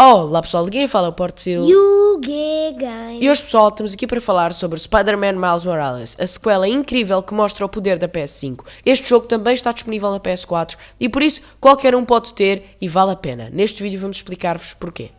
Olá oh, pessoal, quem fala o Porto Sil. o Gegan. E hoje pessoal, estamos aqui para falar sobre Spider-Man Miles Morales, a sequela incrível que mostra o poder da PS5. Este jogo também está disponível na PS4 e por isso qualquer um pode ter e vale a pena. Neste vídeo vamos explicar-vos porquê.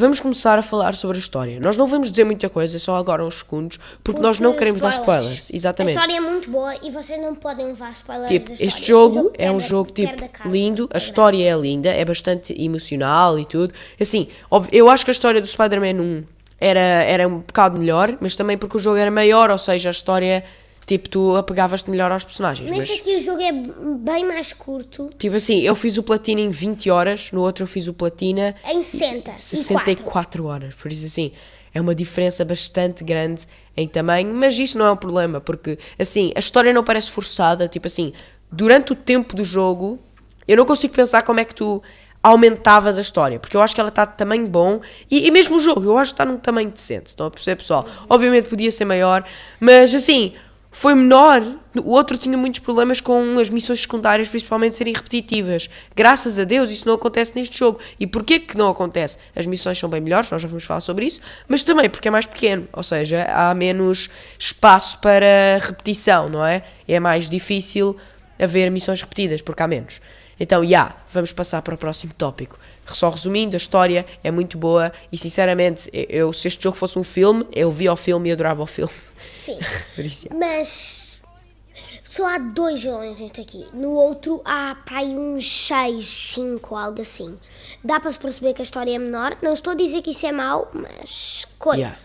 Vamos começar a falar sobre a história. Nós não vamos dizer muita coisa, só agora uns segundos, porque, porque nós não queremos spoilers. dar spoilers. Exatamente. A história é muito boa e vocês não podem levar spoilers. Tipo, este jogo, jogo é um jogo tipo lindo, a história é linda, é bastante emocional e tudo. Assim, eu acho que a história do Spider-Man 1 era, era um bocado melhor, mas também porque o jogo era maior, ou seja, a história tipo, tu apegavas-te melhor aos personagens. Mas, mas aqui o jogo é bem mais curto. Tipo assim, eu fiz o platina em 20 horas, no outro eu fiz o platina em 60, 64 horas. Por isso, assim, é uma diferença bastante grande em tamanho, mas isso não é um problema, porque assim, a história não parece forçada. Tipo assim, durante o tempo do jogo, eu não consigo pensar como é que tu aumentavas a história, porque eu acho que ela está de tamanho bom e, e mesmo o jogo, eu acho que está num tamanho decente. Estão a perceber, pessoal? Obviamente podia ser maior, mas assim foi menor. O outro tinha muitos problemas com as missões secundárias, principalmente serem repetitivas. Graças a Deus isso não acontece neste jogo. E porquê que não acontece? As missões são bem melhores, nós já vamos falar sobre isso, mas também porque é mais pequeno, ou seja, há menos espaço para repetição, não é? É mais difícil haver missões repetidas, porque há menos. Então, já, yeah, vamos passar para o próximo tópico. Só resumindo, a história é muito boa e, sinceramente, eu, se este jogo fosse um filme, eu via o filme e adorava o filme. Sim. Policial. Mas só há dois vilões neste aqui. No outro há para aí uns 6, 5, algo assim. Dá para se perceber que a história é menor. Não estou a dizer que isso é mau, mas coisa. Yeah.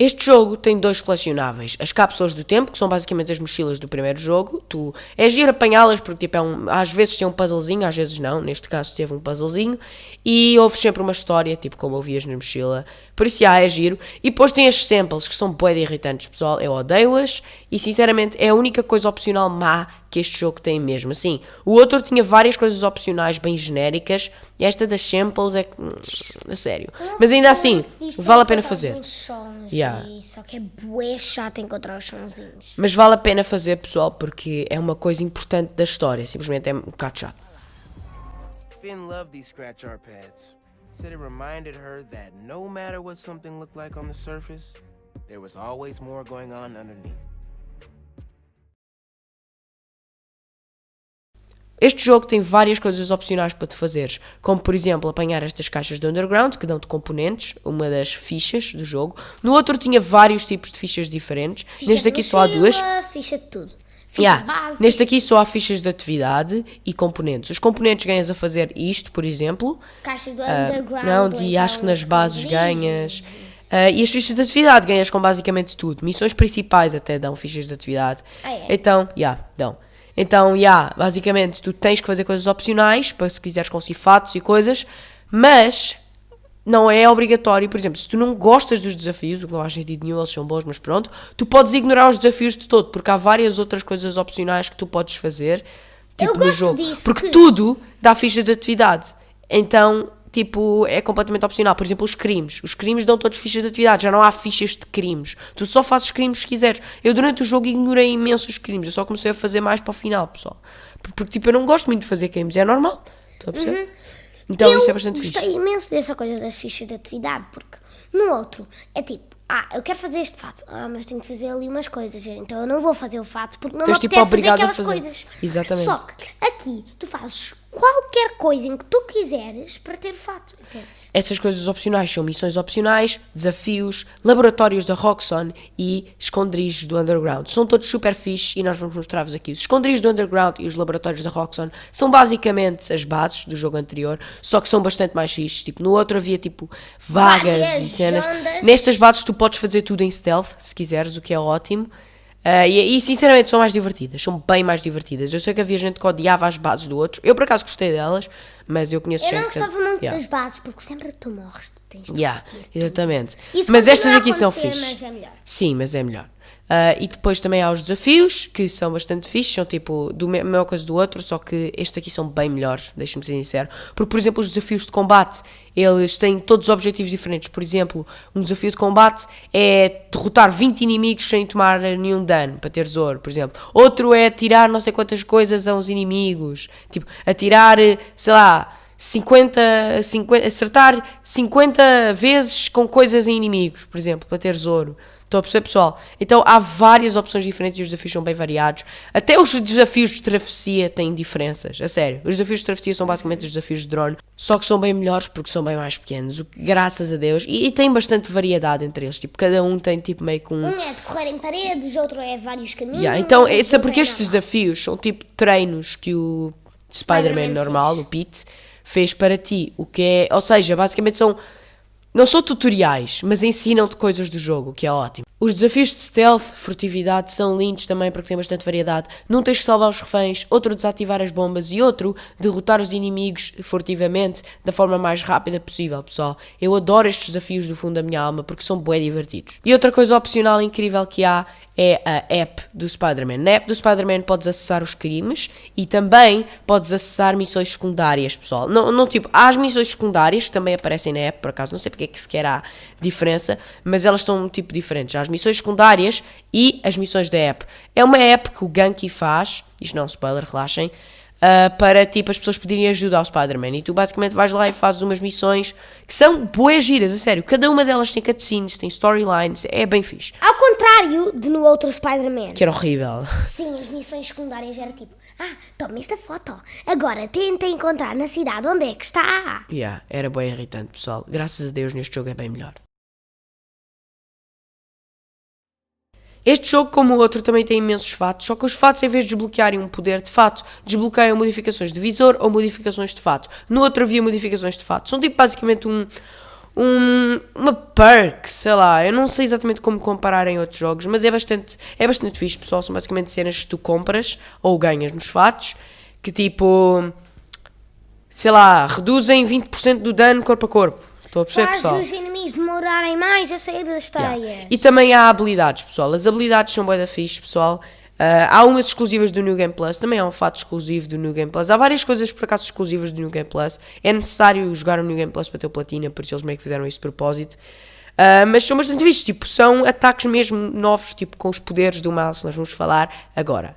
Este jogo tem dois colecionáveis. As cápsulas do tempo, que são basicamente as mochilas do primeiro jogo. Tu és ir apanhá-las, porque tipo, é um, às vezes tem um puzzlezinho, às vezes não. Neste caso teve um puzzlezinho. E houve sempre uma história, tipo como ouvias na mochila. Por isso, há, é giro. E depois tem as samples, que são bué irritantes, pessoal. Eu odeio-as. E sinceramente, é a única coisa opcional má que este jogo tem mesmo. Assim, o outro tinha várias coisas opcionais bem genéricas. Esta das samples é hum, a sério. Mas ainda assim, vale a pena fazer. yeah. Só que é bué chato encontrar os sonzinhos. Mas vale a pena fazer, pessoal, porque é uma coisa importante da história. Simplesmente é um bocado chato. Finn loved these scratch art pads. Said it reminded her that no matter what something looked like on the surface, there was always more going on underneath. Este jogo tem várias coisas opcionais para tu fazeres, como por exemplo apanhar estas caixas de underground que dão-te componentes, uma das fichas do jogo. No outro tinha vários tipos de fichas diferentes. Ficha Neste aqui só há duas. Ficha de tudo. Ficha yeah. Base. Neste aqui só há fichas de atividade e componentes. Os componentes ganhas a fazer isto, por exemplo. Caixas de ah, underground. Uh, não, e acho que então nas bases ganhas. Uh, e as fichas de atividade ganhas com basicamente tudo. Missões principais até dão fichas de atividade. Ah, é. Então, já, yeah, dão. Então, já, yeah, basicamente, tu tens que fazer coisas opcionais para se quiseres conseguir fatos e coisas, mas não é obrigatório. Por exemplo, se tu não gostas dos desafios, o que não há sentido nenhum, eles são bons, mas pronto, tu podes ignorar os desafios de todo, porque há várias outras coisas opcionais que tu podes fazer, tipo no jogo. Disso, porque que... tudo dá ficha de atividade. Então, tipo, é completamente opcional. Por exemplo, os crimes. Os crimes dão todos fichas de atividade, já não há fichas de crimes. Tu só fazes crimes se quiseres. Eu durante o jogo ignorei imenso os crimes, eu só comecei a fazer mais para o final, pessoal. Porque, tipo, eu não gosto muito de fazer crimes, é normal. Estão a perceber? Uhum. Então eu isso é bastante fixe. Eu gostei imenso dessa coisa das fichas de atividade, porque no outro é tipo, ah, eu quero fazer este fato, ah, mas tenho de fazer ali umas coisas, então eu não vou fazer o fato porque não Tens, me tipo, fazer aquelas fazer. coisas. Exatamente. Só que aqui tu fazes qualquer coisa em que tu quiseres para ter fato. Entendes? Essas coisas opcionais são missões opcionais, desafios, laboratórios da Roxxon e esconderijos do Underground. São todos super fixe e nós vamos mostrar-vos aqui. Os esconderijos do Underground e os laboratórios da Roxxon são basicamente as bases do jogo anterior, só que são bastante mais fixes. Tipo, no outro havia tipo vagas Várias e cenas. Nestas bases tu podes fazer tudo em stealth, se quiseres, o que é ótimo. Uh, e, e, sinceramente são mais divertidas, são bem mais divertidas. Eu sei que havia gente que odiava as bases do outro. Eu por acaso gostei delas, mas eu conheço eu gente que. Eu não gostava muito yeah. das bases, porque sempre tu morres, tu tens de yeah, Exatamente. Isso mas estas aqui são fixes. É Sim, mas é melhor. Uh, e depois também há os desafios, que são bastante fixos, são tipo, do me mesma coisa do outro, só que estes aqui são bem melhores, deixem me ser sincero. Porque, por exemplo, os desafios de combate, eles têm todos objetivos diferentes. Por exemplo, um desafio de combate é derrotar 20 inimigos sem tomar nenhum dano, para ter ouro, por exemplo. Outro é atirar não sei quantas coisas a uns inimigos. Tipo, atirar, sei lá, 50, 50 acertar 50 vezes com coisas em inimigos, por exemplo, para ter ouro. Estou a perceber, pessoal? Então há várias opções diferentes e os desafios são bem variados. Até os desafios de travessia têm diferenças, a sério. Os desafios de travessia são basicamente os desafios de drone, só que são bem melhores porque são bem mais pequenos, graças a Deus. E, e tem bastante variedade entre eles, tipo, cada um tem tipo meio com um... Um é de correr em paredes, outro é vários caminhos... Yeah, então, é, é, porque estes desafios são tipo treinos que o Spider-Man Spider normal, fez. o Pete, fez para ti, o que é... Ou seja, basicamente são não são tutoriais, mas ensinam-te coisas do jogo, que é ótimo. Os desafios de stealth, furtividade, são lindos também porque têm bastante variedade. Num tens que salvar os reféns, outro desativar as bombas e outro derrotar os inimigos furtivamente da forma mais rápida possível, pessoal. Eu adoro estes desafios do fundo da minha alma porque são bem divertidos. E outra coisa opcional incrível que há é a app do Spider-Man. Na app do Spider-Man podes acessar os crimes e também podes acessar missões secundárias, pessoal. Não, não tipo, há as missões secundárias que também aparecem na app, por acaso, não sei porque é que sequer há diferença, mas elas estão um tipo diferentes. Há as missões secundárias e as missões da app. É uma app que o Gunky faz, isto não é um spoiler, relaxem uh, para tipo as pessoas pedirem ajuda ao Spider-Man. E tu basicamente vais lá e fazes umas missões que são boas giras, a sério. Cada uma delas tem cutscenes, tem storylines, é bem fixe. Ao contrário de no outro Spider-Man. Que era horrível. Sim, as missões secundárias era tipo. Ah, tome esta foto. Agora tenta encontrar na cidade onde é que está. Yeah, era bem irritante, pessoal. Graças a Deus neste jogo é bem melhor. Este jogo, como o outro, também tem imensos fatos, só que os fatos, em vez de desbloquearem um poder de fato, desbloqueiam modificações de visor ou modificações de fato. No outro havia modificações de fato. São tipo basicamente um, um, uma perk, sei lá, eu não sei exatamente como comparar em outros jogos, mas é bastante, é bastante fixe, pessoal. São basicamente cenas que tu compras ou ganhas nos fatos, que tipo, sei lá, reduzem 20% do dano corpo a corpo. Estou a perceber, Faz pessoal? os inimigos demorarem mais a sair das teias. Yeah. E também há habilidades, pessoal. As habilidades são bué da fixe, pessoal. Uh, há umas exclusivas do New Game Plus, também há é um fato exclusivo do New Game Plus. Há várias coisas por acaso exclusivas do New Game Plus. É necessário jogar o New Game Plus para ter o platina, por isso eles meio que fizeram isso de propósito. Uh, mas são bastante vistos, tipo, são ataques mesmo novos, tipo, com os poderes do mouse, nós vamos falar agora.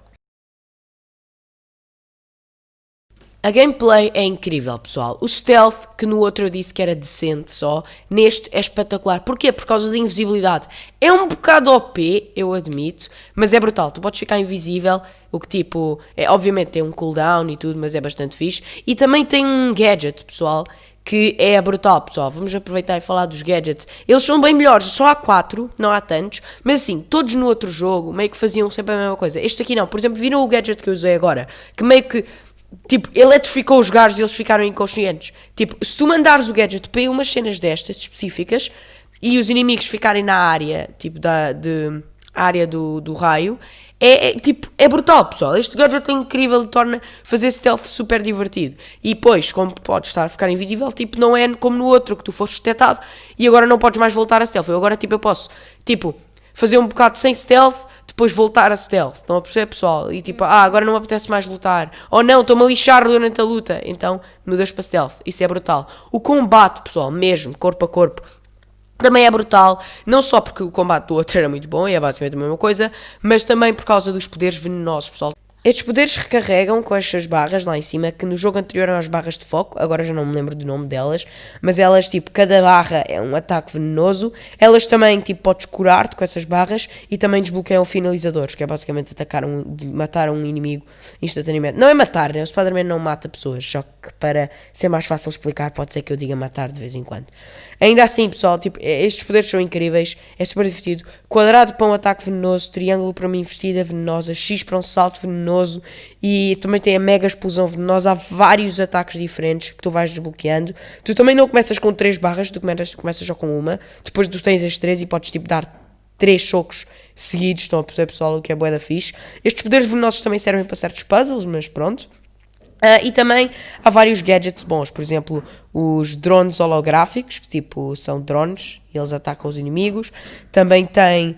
A gameplay é incrível, pessoal. O stealth, que no outro eu disse que era decente só, neste é espetacular. Porquê? Por causa da invisibilidade. É um bocado OP, eu admito, mas é brutal. Tu podes ficar invisível, o que tipo, é, obviamente tem um cooldown e tudo, mas é bastante fixe. E também tem um gadget, pessoal, que é brutal, pessoal. Vamos aproveitar e falar dos gadgets. Eles são bem melhores, só há quatro, não há tantos, mas assim, todos no outro jogo meio que faziam sempre a mesma coisa. Este aqui não, por exemplo, viram o gadget que eu usei agora, que meio que tipo, eletrificou os gajos e eles ficaram inconscientes. Tipo, se tu mandares o gadget para umas cenas destas específicas e os inimigos ficarem na área, tipo, da de, área do, do raio, é, é, tipo, é brutal, pessoal. Este gadget é incrível, torna fazer stealth super divertido. E depois, como pode estar a ficar invisível, tipo, não é como no outro que tu foste detectado e agora não podes mais voltar a stealth. Eu agora, tipo, eu posso, tipo, fazer um bocado sem stealth depois voltar a stealth. Estão a perceber, pessoal? E tipo, ah, agora não me apetece mais lutar. Ou não, estou-me a lixar durante a luta. Então, mudas para stealth. Isso é brutal. O combate, pessoal, mesmo, corpo a corpo, também é brutal, não só porque o combate do outro era muito bom e é basicamente a mesma coisa, mas também por causa dos poderes venenosos, pessoal. Estes poderes recarregam com as suas barras lá em cima, que no jogo anterior eram as barras de foco, agora já não me lembro do nome delas, mas elas, tipo, cada barra é um ataque venenoso. Elas também, tipo, podes curar-te com essas barras e também desbloqueiam finalizadores, que é basicamente atacar um, matar um inimigo instantaneamente. Não é matar, né? O Spider-Man não mata pessoas, só que para ser mais fácil explicar, pode ser que eu diga matar de vez em quando. Ainda assim, pessoal, tipo, estes poderes são incríveis, é super divertido. Quadrado para um ataque venenoso, triângulo para uma investida venenosa, X para um salto venenoso venenoso e também tem a mega explosão venenosa. Há vários ataques diferentes que tu vais desbloqueando. Tu também não começas com três barras, tu começas, começas só com uma. Depois tu tens as três e podes tipo dar três socos seguidos. Estão a perceber, pessoal, o que é boeda fixe. Estes poderes venenosos também servem para certos puzzles, mas pronto. Uh, e também há vários gadgets bons, por exemplo, os drones holográficos, que tipo são drones e eles atacam os inimigos. Também tem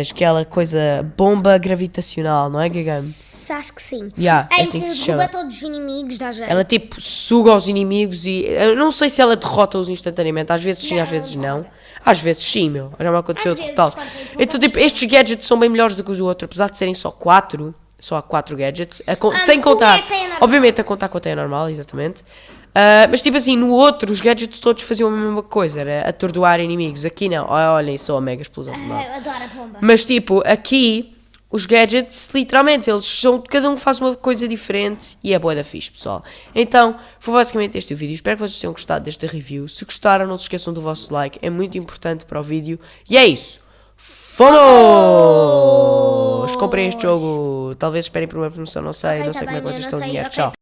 acho que aquela é coisa bomba gravitacional, não é, Gagame? Acho que sim. Yeah, é, é assim que, se chama. É todos os inimigos, da gente. Ela tipo suga os inimigos e. Eu não sei se ela derrota-os instantaneamente, às vezes sim, não, às vezes não. Às vezes sim, meu. Já me aconteceu derrotá Então, tipo, estes gadgets são bem melhores do que os do outro, apesar de serem só quatro. Só há quatro gadgets. A, ah, sem contar. É a obviamente a contar com a teia normal, exatamente. Uh, mas tipo assim, no outro, os gadgets todos faziam a mesma coisa, era atordoar inimigos. Aqui não, ah, olhem só a mega explosão famosa. Ah, mas tipo, aqui os gadgets, literalmente, eles são, cada um faz uma coisa diferente e é boa da fixe, pessoal. Então, foi basicamente este o vídeo. Espero que vocês tenham gostado desta review. Se gostaram, não se esqueçam do vosso like, é muito importante para o vídeo. E é isso. Fomos! Comprei este jogo. Talvez esperem por uma promoção, não sei, não tá sei como é que vocês estão a dinheiro. Tchau.